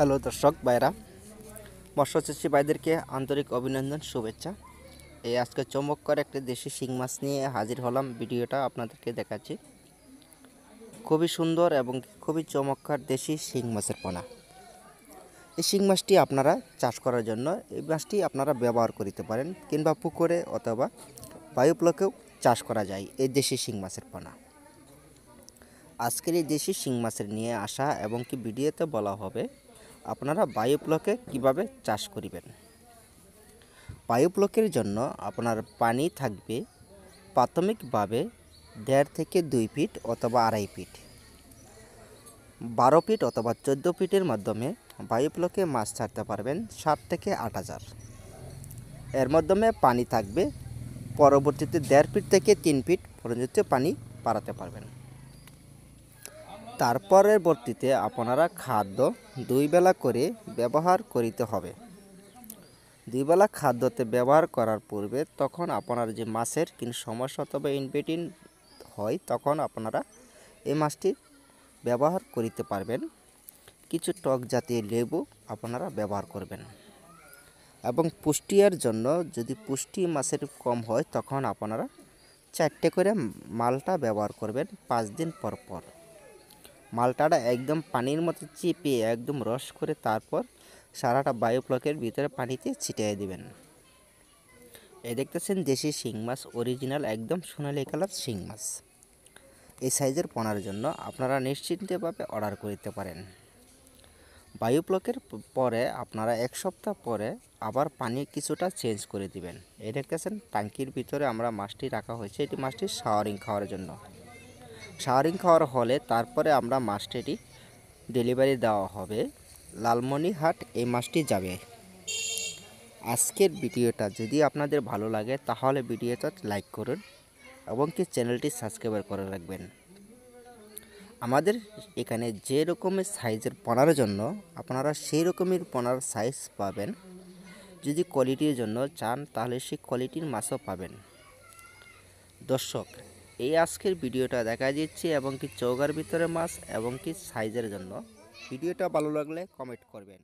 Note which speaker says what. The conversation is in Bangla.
Speaker 1: হ্যালো দর্শক বাইরা মৎস্যচাষী ভাইদেরকে আন্তরিক অভিনন্দন শুভেচ্ছা এই আজকে চমৎকার একটি দেশি শিং মাছ নিয়ে হাজির হলাম ভিডিওটা আপনাদেরকে দেখাচ্ছি খুবই সুন্দর এবং খুবই চমৎকার দেশি শিং মাছের পোনা এই শিং মাছটি আপনারা চাষ করার জন্য এই মাছটি আপনারা ব্যবহার করিতে পারেন কিংবা পুকুরে অথবা বায়ুপ্লকেও চাষ করা যায় এই দেশি শিং মাছের পোনা আজকের এই দেশি শিং মাছের নিয়ে আসা এবং কি ভিডিওতে বলা হবে আপনারা বায়োপ্লকে কিভাবে চাষ করিবেন বায়োপ্লকের জন্য আপনার পানি থাকবে প্রাথমিকভাবে দেড় থেকে দুই ফিট অথবা আড়াই ফিট বারো ফিট অথবা চোদ্দ ফিটের মাধ্যমে বায়োপ্লকে মাছ ছাড়তে পারবেন সাত থেকে আট হাজার এর মাধ্যমে পানি থাকবে পরবর্তীতে দেড় ফিট থেকে তিন ফিট পর্যন্ত পানি পাড়াতে পারবেন তার পরবর্তীতে আপনারা খাদ্য দুই বেলা করে ব্যবহার করিতে হবে দুই বেলা খাদ্যতে ব্যবহার করার পূর্বে তখন আপনার যে মাছের কিন সমস্যা অথবা ইনভেটিন হয় তখন আপনারা এই মাছটি ব্যবহার করিতে পারবেন কিছু টক জাতীয় লেবু আপনারা ব্যবহার করবেন এবং পুষ্টিয়ার জন্য যদি পুষ্টি মাছের কম হয় তখন আপনারা চারটে করে মালটা ব্যবহার করবেন পাঁচ দিন পর পর মালটাটা একদম পানির মতো চেপে একদম রস করে তারপর সারাটা বায়োপ্লকের ভিতরে পানিতে ছিটিয়ে দেবেন এ দেখতেছেন দেশি শিং মাছ অরিজিনাল একদম সোনালি কালার শিং মাছ এই সাইজের পোনার জন্য আপনারা নিশ্চিন্তভাবে অর্ডার করতে পারেন বায়োপ্লকের পরে আপনারা এক সপ্তাহ পরে আবার পানি কিছুটা চেঞ্জ করে দিবেন এ দেখতেছেন টাঙ্কির ভিতরে আমরা মাছটি রাখা হয়েছে এটি মাছটি শাওয়ারিং খাওয়ার জন্য শাওয়ারিং খাওয়ার হলে তারপরে আমরা মাছটি ডেলিভারি দেওয়া হবে লালমনিহাট এই মাছটি যাবে আজকের ভিডিওটা যদি আপনাদের ভালো লাগে তাহলে ভিডিওটা লাইক করুন এবং কি চ্যানেলটি সাবস্ক্রাইব করে রাখবেন আমাদের এখানে যে রকমের সাইজের পনার জন্য আপনারা সেই রকমের পোনার সাইজ পাবেন যদি কোয়ালিটির জন্য চান তাহলে সেই কোয়ালিটির মাছও পাবেন দর্শক এই আজকের ভিডিওটা দেখা দিচ্ছি এবং কি চৌকার ভিতরে মাছ এবং কি সাইজের জন্য ভিডিওটা ভালো লাগলে কমেন্ট করবেন